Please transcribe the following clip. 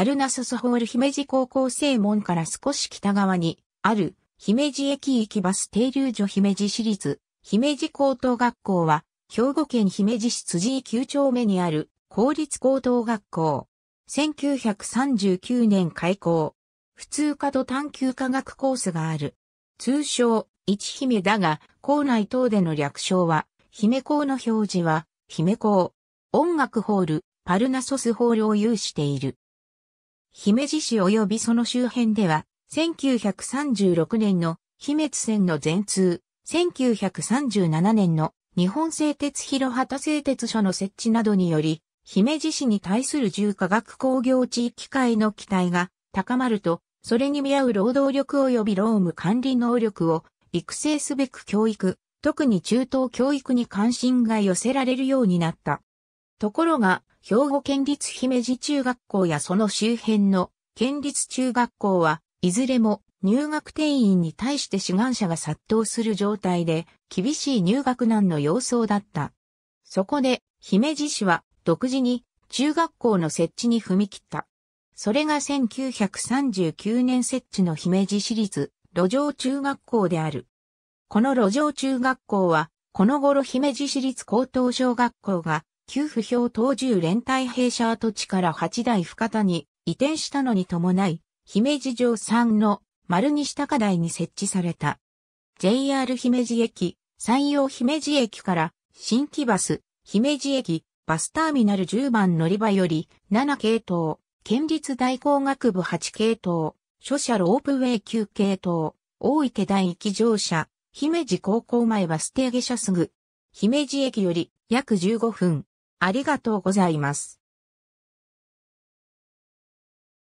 パルナススホール姫路高校正門から少し北側に、ある、姫路駅行きバス停留所姫路市立、姫路高等学校は、兵庫県姫路市辻井9丁目にある、公立高等学校。1939年開校。普通科と探究科学コースがある。通称、一姫だが、校内等での略称は、姫校の表示は、姫校。音楽ホール、パルナソスホールを有している。姫路市及びその周辺では、1936年の姫津線の全通、1937年の日本製鉄広畑製鉄所の設置などにより、姫路市に対する重化学工業地域会の期待が高まると、それに見合う労働力及び労務管理能力を育成すべく教育、特に中等教育に関心が寄せられるようになった。ところが、兵庫県立姫路中学校やその周辺の県立中学校は、いずれも入学定員に対して志願者が殺到する状態で、厳しい入学難の様相だった。そこで、姫路市は独自に中学校の設置に踏み切った。それが1939年設置の姫路市立路上中学校である。この路上中学校は、この頃姫路市立高等小学校が旧不評当住連帯弊社跡地から八代深田に移転したのに伴い、姫路城3の丸西高台に設置された。JR 姫路駅、山陽姫路駅から新規バス、姫路駅、バスターミナル10番乗り場より7系統、県立大工学部8系統、諸社ロープウェイ9系統、大池第一乗車、姫路高校前バス停下車すぐ、姫路駅より約15分、ありがとうございます。